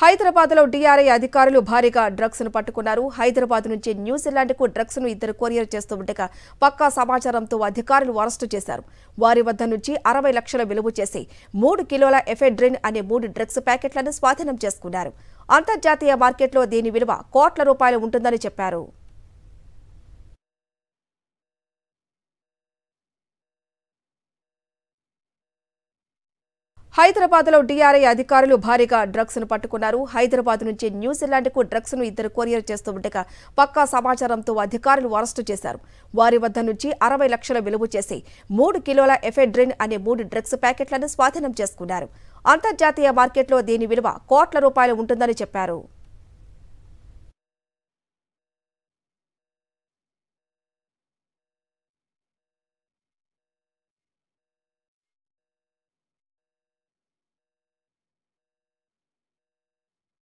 హైదరాబాద్లో డిఆర్ఐ అధికారులు భారీగా డ్రగ్స్ ను పట్టుకున్నారు హైదరాబాద్ నుంచి న్యూజిలాండ్కు డ్రగ్స్ ను ఇద్దరు కొరియర్ చేస్తూ ఉండగా పక్కా సమాచారంతో అధికారులు అరెస్టు చేశారు వారి వద్ద నుంచి అరవై లక్షల విలువ చేసి మూడు కిలోల ఎఫెడ్రిన్ అనే మూడు డ్రగ్స్ ప్యాకెట్లను స్వాధీనం చేసుకున్నారు అంతర్జాతీయ మార్కెట్లో దీని విలువ కోట్ల రూపాయలు ఉంటుందని చెప్పారు హైదరాబాద్లో డిఆర్ఐ అధికారులు భారీగా డ్రగ్స్ ను పట్టుకున్నారు హైదరాబాద్ నుంచి న్యూజిలాండ్కు డ్రగ్స్ ను ఇద్దరు కొరియర్ చేస్తూ ఉండగా పక్కా సమాచారంతో అధికారులు అరెస్టు చేశారు వారి వద్ద నుంచి అరవై లక్షల విలువ చేసి మూడు కిలోల ఎఫెడ్రిన్ అనే మూడు డ్రగ్స్ ప్యాకెట్లను స్వాధీనం చేసుకున్నారు అంతర్జాతీయ మార్కెట్లో దీని విలువ కోట్ల రూపాయలు ఉంటుందని చెప్పారు